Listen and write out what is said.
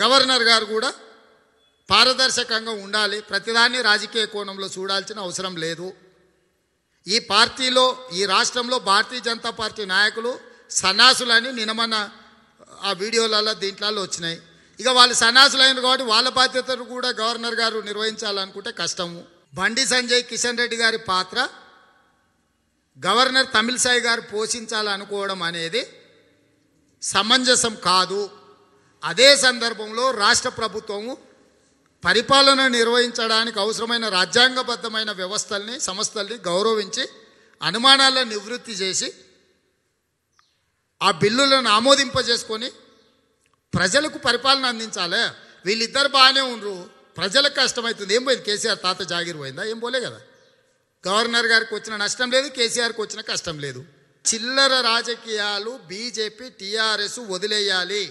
governor గారు కూడా పారదర్శకంగా ఉండాలి ప్రతిదాన్ని రాజకీయ కోణంలో చూడాల్సిన అవసరం లేదు ఈ పార్టీలో ఈ రాష్ట్రంలో భారతీయ జనతా పార్టీ నాయకులు సన్నాసులని నినమన్న ఆ వీడియోలలో దీంట్లలో వచ్చినాయి ఇక వాళ్ళు సన్నాసులైన కాబట్టి వాళ్ళ బాధ్యతను కూడా గవర్నర్ గారు నిర్వహించాలనుకుంటే కష్టము బండి సంజయ్ కిషన్ రెడ్డి గారి పాత్ర గవర్నర్ తమిళసాయి గారు పోషించాలనుకోవడం అనేది సమంజసం కాదు అదే సందర్భంలో రాష్ట్ర ప్రభుత్వము పరిపాలన నిర్వహించడానికి అవసరమైన రాజ్యాంగబద్ధమైన వ్యవస్థల్ని సంస్థల్ని గౌరవించి అనుమానాలను నివృత్తి చేసి ఆ బిల్లులను ఆమోదింపజేసుకొని ప్రజలకు పరిపాలన అందించాలి వీళ్ళిద్దరు బాగానే ఉండరు ప్రజలకు కష్టమవుతుంది ఏం పోయింది కేసీఆర్ తాత జాగిరి పోయిందా ఏం పోలే కదా గవర్నర్ గారికి వచ్చిన నష్టం లేదు కేసీఆర్కి వచ్చిన కష్టం లేదు చిల్లర రాజకీయాలు బీజేపీ టీఆర్ఎస్ వదిలేయాలి